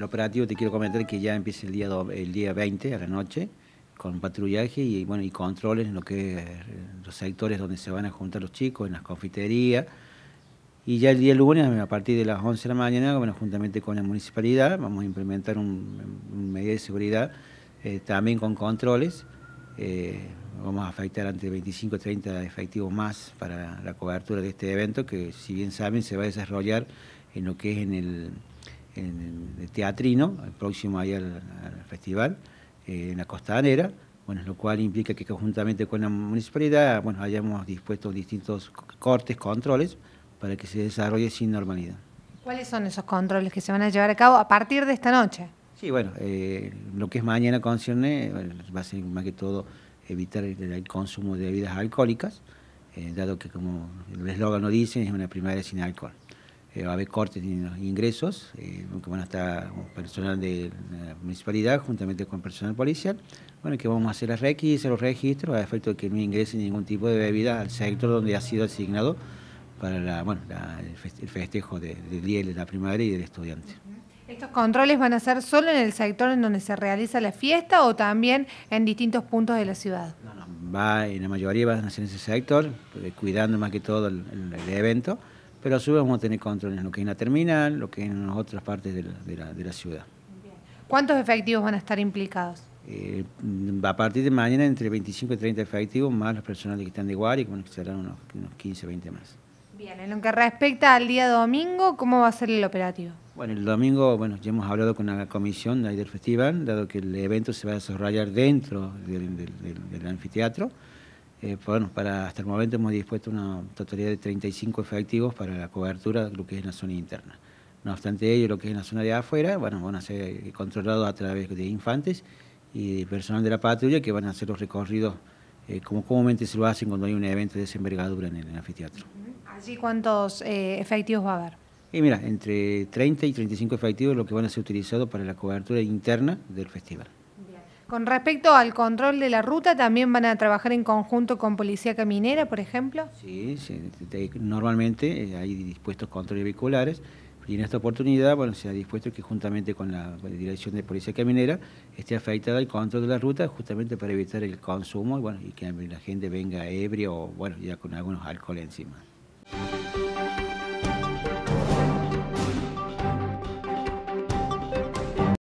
El operativo te quiero comentar que ya empieza el día, el día 20 a la noche con patrullaje y bueno y controles en lo que eh, los sectores donde se van a juntar los chicos, en las confiterías. Y ya el día lunes, a partir de las 11 de la mañana, bueno, juntamente con la municipalidad, vamos a implementar un, medio medida de seguridad, eh, también con controles. Eh, vamos a afectar ante 25 y 30 efectivos más para la cobertura de este evento, que si bien saben se va a desarrollar en lo que es en el en el teatrino, próximo ahí al, festival, eh, en la costanera, bueno, lo cual implica que conjuntamente con la municipalidad bueno, hayamos dispuesto distintos cortes, controles, para que se desarrolle sin normalidad. ¿Cuáles son esos controles que se van a llevar a cabo a partir de esta noche? Sí, bueno, eh, lo que es mañana concierne va a ser más que todo evitar el, consumo de bebidas alcohólicas, eh, dado que como el eslogan lo dice, es una primavera sin alcohol. Eh, va a haber cortes en los ingresos, eh, que van a estar personal de la municipalidad juntamente con personal policial. Bueno, que vamos a hacer las requisas, los registros, a efecto de que no ingrese ningún tipo de bebida al sector donde ha sido asignado para bueno, el festejo de, del día de la primavera y del estudiante. ¿Estos controles van a ser solo en el sector en donde se realiza la fiesta o también en distintos puntos de la ciudad? No, no, va, en la mayoría van a ser en ese sector, eh, cuidando más que todo el evento pero a su vez vamos a tener control en lo que es la terminal, lo que es en otras partes de la, ciudad. ¿Cuántos efectivos van a estar implicados? Eh, a partir de mañana entre 25 y 30 efectivos, más los personales que están de guardia, que serán unos, 15 15, 20 más. Bien, en lo que respecta al día domingo, ¿cómo va a ser el operativo? Bueno, el domingo, bueno, ya hemos hablado con la comisión del festival, dado que el evento se va a desarrollar dentro del anfiteatro. Eh, pues bueno, para, hasta el momento hemos dispuesto una totalidad de 35 efectivos para la cobertura de lo que es la zona interna. No obstante ello, lo que es la zona de afuera, bueno, van a ser controlados a través de infantes y de personal de la patrulla que van a hacer los recorridos eh, como comúnmente se lo hacen cuando hay un evento de desenvergadura en el, en el anfiteatro. ¿Allí cuántos eh, efectivos va a haber? Y mira, entre 30 y 35 efectivos lo que van a ser utilizados para la cobertura interna del festival. Con respecto al control de la ruta, ¿también van a trabajar en conjunto con Policía Caminera, por ejemplo? Sí, normalmente eh, hay dispuestos controles vehiculares y en esta oportunidad bueno, se ha dispuesto que juntamente con la Dirección de Policía Caminera esté afectada el control de la ruta justamente para evitar el consumo y, que la gente venga ebria o bueno, ya con algunos alcohol encima.